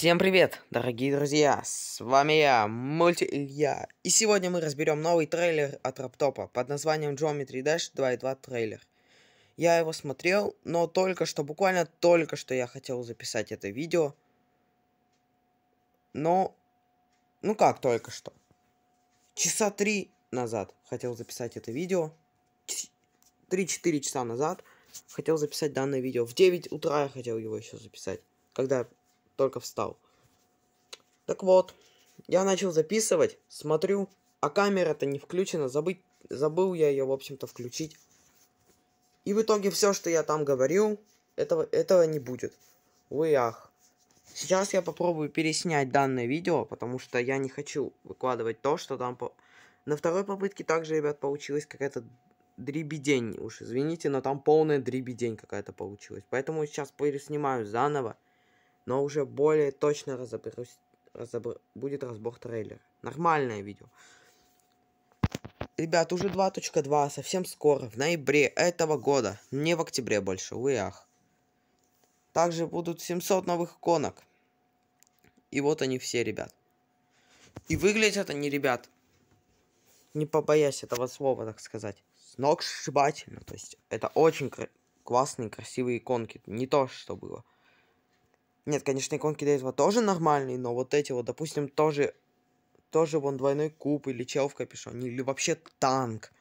Всем привет, дорогие друзья! С вами я, Мульти Илья. И сегодня мы разберем новый трейлер от Раптопа под названием Geometry Dash 2.2 трейлер. Я его смотрел, но только что, буквально только что я хотел записать это видео. Но, ну как только что. Часа три назад хотел записать это видео. 3-4 часа назад хотел записать данное видео. В 9 утра я хотел его еще записать. Когда только встал. Так вот, я начал записывать, смотрю, а камера-то не включена, забыть, забыл я ее, в общем-то, включить. И в итоге все, что я там говорил, этого, этого не будет. Увы, ах. Сейчас я попробую переснять данное видео, потому что я не хочу выкладывать то, что там... По... На второй попытке также, ребят, получилась какая-то дребедень. Уж извините, но там полная дребедень какая-то получилась. Поэтому сейчас переснимаю заново но уже более точно разобрусь, разобр... будет разбор трейлера. Нормальное видео. Ребят, уже 2.2, совсем скоро, в ноябре этого года, не в октябре больше, увы ах. Также будут 700 новых иконок. И вот они все, ребят. И выглядят они, ребят, не побоясь этого слова, так сказать, сшибательно То есть это очень кр классные, красивые иконки, не то, что было. Нет, конечно, иконки до этого тоже нормальные, но вот эти вот, допустим, тоже... Тоже вон двойной куб или чел в капюшоне, или вообще танк.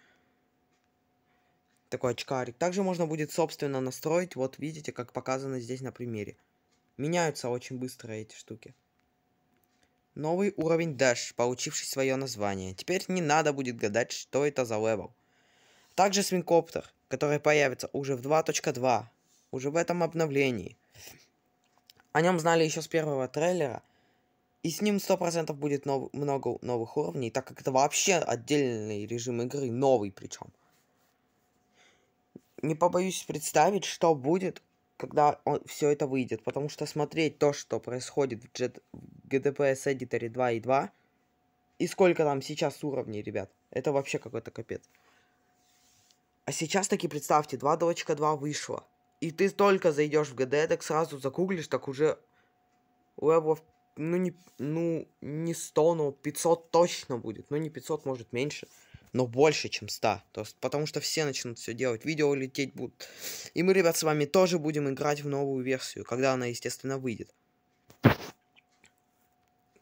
Такой очкарик. Также можно будет, собственно, настроить, вот видите, как показано здесь на примере. Меняются очень быстро эти штуки. Новый уровень Dash, получивший свое название. Теперь не надо будет гадать, что это за левел. Также свинкоптер, который появится уже в 2.2, уже в этом обновлении. О нем знали еще с первого трейлера. И с ним 100% будет нов- много новых уровней, так как это вообще отдельный режим игры, новый причем. Не побоюсь представить, что будет, когда он, все это выйдет, потому что смотреть то, что происходит в, Jet, в GDPS Editor 2, и сколько там сейчас уровней, ребят, это вообще какой-то капец. А сейчас таки представьте, 2.2 вышло. И ты только зайдешь в ГД, так сразу закуглишь, так уже левелов, ну не, ну не 100, но 500 точно будет. Ну не 500, может меньше, но больше, чем 100. То есть, потому что все начнут все делать, видео лететь будут. И мы, ребят, с вами тоже будем играть в новую версию, когда она, естественно, выйдет.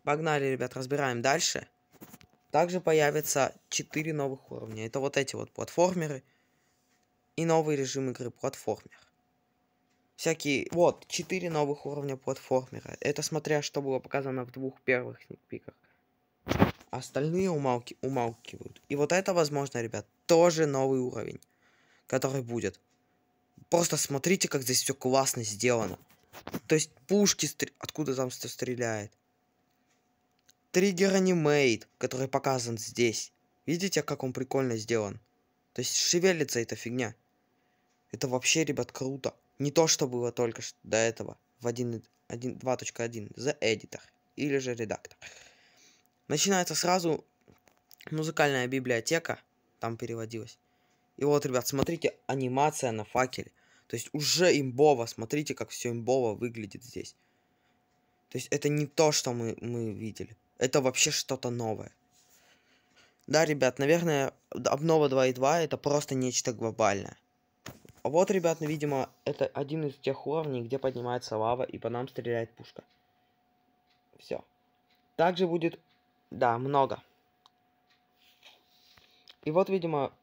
Погнали, ребят, разбираем дальше. Также появятся 4 новых уровня. Это вот эти вот платформеры и новый режим игры платформер всякие... Вот, четыре новых уровня платформера. Это смотря, что было показано в двух первых сникпиках. Остальные умалки... умалкивают. И вот это, возможно, ребят, тоже новый уровень, который будет. Просто смотрите, как здесь все классно сделано. То есть пушки... Стр... Откуда там что стреляет? Триггер анимейт, который показан здесь. Видите, как он прикольно сделан? То есть шевелится эта фигня. Это вообще, ребят, круто. Не то, что было только что до этого в 1.1, 2.1, The Editor или же редактор. Начинается сразу музыкальная библиотека, там переводилось. И вот, ребят, смотрите, анимация на факеле. То есть уже имбово, смотрите, как все имбово выглядит здесь. То есть это не то, что мы, мы видели. Это вообще что-то новое. Да, ребят, наверное, обнова 2.2 это просто нечто глобальное. А вот, ребят, ну, видимо, это один из тех уровней, где поднимается лава, и по нам стреляет пушка. Все. Также будет... Да, много. И вот, видимо,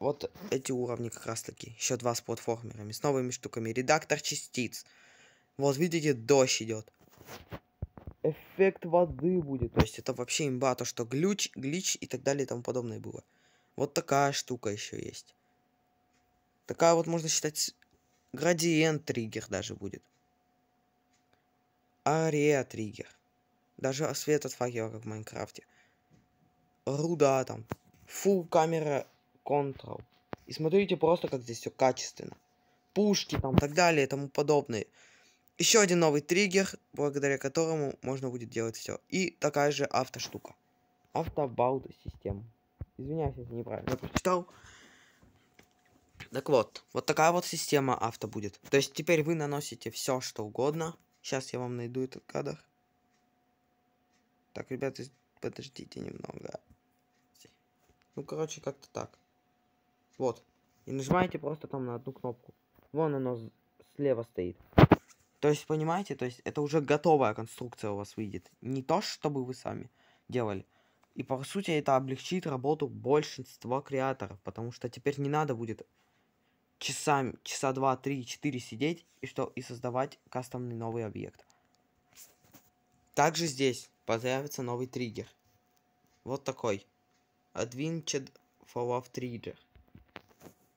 вот эти уровни как раз таки. Еще два с платформерами, с новыми штуками. Редактор частиц. Вот, видите, дождь идет. Эффект воды будет. То есть это вообще имба, то что глюч, глич и так далее и тому подобное было. Вот такая штука еще есть. Такая вот можно считать градиент триггер даже будет. Ария триггер. Даже свет от факела, как в Майнкрафте. Руда там. фу камера контрол. И смотрите просто, как здесь все качественно. Пушки там, так далее, и тому подобное. Еще один новый триггер, благодаря которому можно будет делать все. И такая же автоштука. Автобауда система. Извиняюсь, если неправильно прочитал. Так вот, вот такая вот система авто будет. То есть теперь вы наносите все, что угодно. Сейчас я вам найду этот кадр. Так, ребята, подождите немного. Ну, короче, как-то так. Вот. И нажимаете просто там на одну кнопку. Вон оно слева стоит. То есть, понимаете, то есть это уже готовая конструкция у вас выйдет. Не то, чтобы вы сами делали. И по сути это облегчит работу большинства креаторов, потому что теперь не надо будет часами, часа два три четыре сидеть и, что, и создавать кастомный новый объект. Также здесь появится новый триггер. Вот такой. Adventure Fallout Trigger.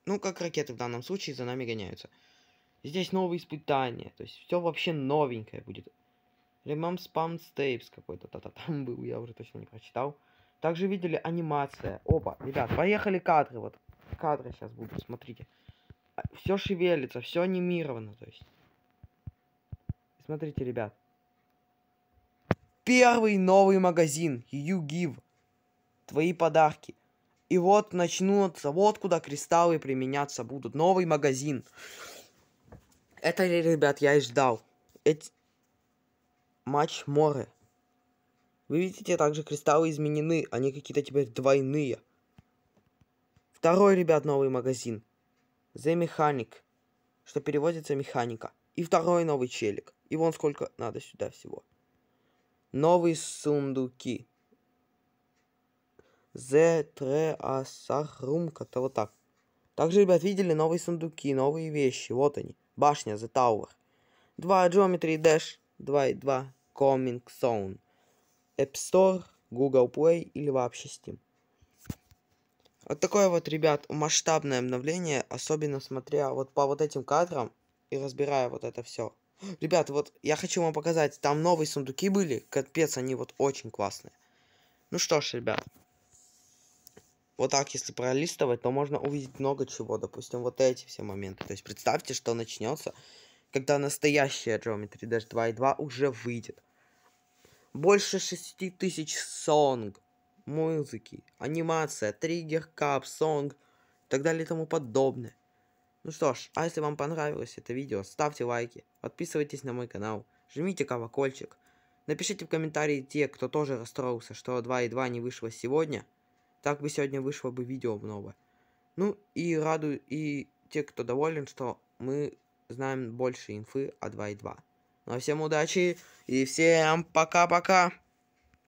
Ну, как ракеты в данном случае за нами гоняются. Здесь новые испытания. То есть все вообще новенькое будет. Remam Spam Tapes какой-то та -та, там был, я уже точно не прочитал. Также видели анимация. Опа, ребят, поехали кадры. Вот кадры сейчас будут, смотрите все шевелится, все анимировано, то есть. Смотрите, ребят. Первый новый магазин You Give. Твои подарки. И вот начнутся, вот куда кристаллы применяться будут. Новый магазин. Это, ребят, я и ждал. Эти... Матч море. Вы видите, также кристаллы изменены. Они какие-то теперь двойные. Второй, ребят, новый магазин. The Mechanic, что переводится механика. И второй новый челик. И вон сколько надо сюда всего. Новые сундуки. The Treasure как-то вот так. Также, ребят, видели новые сундуки, новые вещи. Вот они. Башня The Tower. 2 Geometry Dash 2.2 Coming Zone. App Store, Google Play или вообще Steam. Вот такое вот, ребят, масштабное обновление, особенно смотря вот по вот этим кадрам и разбирая вот это все. Ребят, вот я хочу вам показать, там новые сундуки были, капец, они вот очень классные. Ну что ж, ребят, вот так, если пролистывать, то можно увидеть много чего, допустим, вот эти все моменты. То есть представьте, что начнется, когда настоящая Geometry Dash 2.2 уже выйдет. Больше 6000 сонг музыки, анимация, триггер, кап, сонг и так далее и тому подобное. Ну что ж, а если вам понравилось это видео, ставьте лайки, подписывайтесь на мой канал, жмите колокольчик. Напишите в комментарии те, кто тоже расстроился, что и 2.2 не вышло сегодня. Так бы сегодня вышло бы видео много. Ну и радую и те, кто доволен, что мы знаем больше инфы о и 2.2. Ну а всем удачи и всем пока-пока!